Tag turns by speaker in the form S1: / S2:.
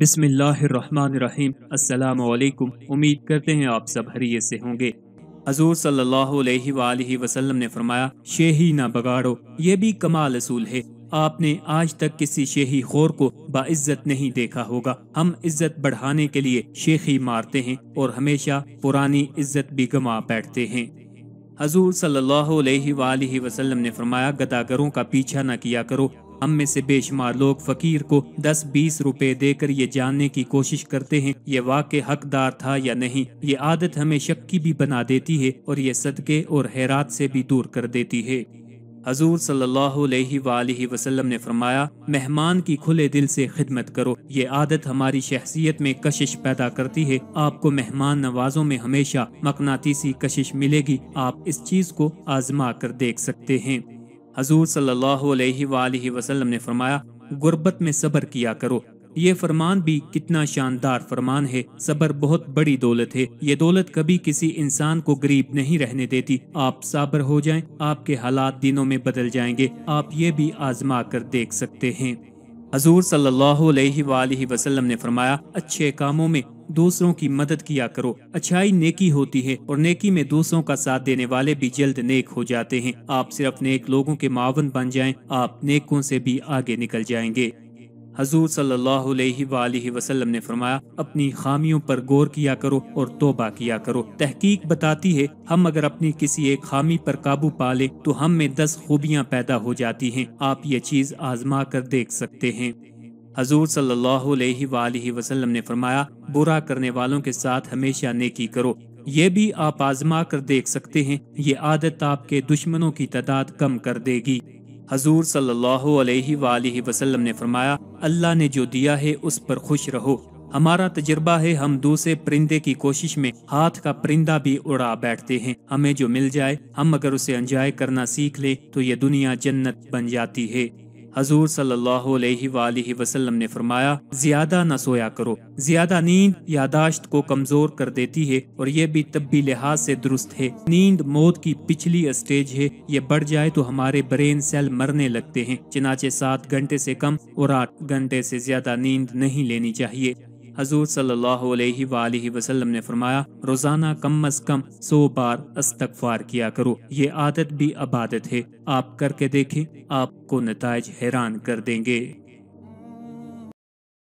S1: बिसमीम असलकुम उम्मीद करते हैं आप सब हरियत से होंगे हजूर सल्लल्लाहु अलैहि वसल्लम ने फरमाया शेही ना बगाड़ो ये भी कमाल असूल है आपने आज तक किसी शेही खोर को बाइज्जत नहीं देखा होगा हम इज्जत बढ़ाने के लिए शेखी मारते हैं और हमेशा पुरानी इज्जत भी गंवा बैठते हैं हजूर सल्लल्लाहु अलैहि वसल्लम ने फरमाया गदागरों का पीछा न किया करो हम में से बेशुमार लोग फकीर को दस बीस रुपए देकर ये जानने की कोशिश करते हैं ये वाक़ हकदार था या नहीं ये आदत हमें शक्की भी बना देती है और ये सदक़े और हैरात से भी दूर कर देती है हजूर सल्लाम ने फरमाया मेहमान की खुले दिल से खिदमत करो ये आदत हमारी शख्सियत में कशिश पैदा करती है आपको मेहमान नवाजों में हमेशा मकनातीसी कशिश मिलेगी आप इस चीज़ को आजमा कर देख सकते हैं हजूर सल्लल्लाहु ने फरमाया गुर्बत में सबर किया करो ये फरमान भी कितना शानदार फरमान है सबर बहुत बड़ी दौलत है ये दौलत कभी किसी इंसान को गरीब नहीं रहने देती आप साबर हो जाएं, आपके हालात दिनों में बदल जाएंगे आप ये भी आजमा कर देख सकते हैं हजूर सल्लल्लाहु वसलम ने फरमाया अच्छे कामों में दूसरों की मदद किया करो अच्छाई नेकी होती है और नेकी में दूसरों का साथ देने वाले भी जल्द नेक हो जाते हैं आप सिर्फ नेक लोगों के मावन बन जाएं आप नेकों से भी आगे निकल जाएंगे हजूर सल्लल्लाहु अलैहि वसल्लम ने फरमाया अपनी खामियों पर गौर किया करो और तोबा किया करो तहकीक बताती है हम अगर अपनी किसी एक खामी पर काबू पा ले तो हम में दस खूबियाँ पैदा हो जाती हैं आप ये चीज़ आजमा कर देख सकते हैं हजूर सल्लल्लाहु वसल्लम ने फरमाया बुरा करने वालों के साथ हमेशा नेकी करो ये भी आप आजमा कर देख सकते हैं ये आदत आपके दुश्मनों की तादाद कम कर देगी हजूर सल्लाम वसल्लम ने फरमाया अल्लाह ने जो दिया है उस पर खुश रहो हमारा तजर्बा है हम दूसरे परिंदे की कोशिश में हाथ का परिंदा भी उड़ा बैठते हैं हमें जो मिल जाए हम अगर उसे अंजाय करना सीख ले तो ये दुनिया जन्नत बन जाती है हजूर सल्लाम ने फरमाया ज्यादा न सोया करो ज्यादा नींद यादाश्त को कमजोर कर देती है और यह भी तबी लिहाज से दुरुस्त है नींद मौत की पिछली स्टेज है ये बढ़ जाए तो हमारे ब्रेन सेल मरने लगते हैं चिनाचे सात घंटे से कम और आठ घंटे से ज्यादा नींद नहीं लेनी चाहिए हजूर सल्लाम ने फरमाया रोज़ाना कम अज़ कम सो बार अस्तगफार किया करो ये आदत भी अब आदत है आप करके देखे आपको नतज हैरान कर देंगे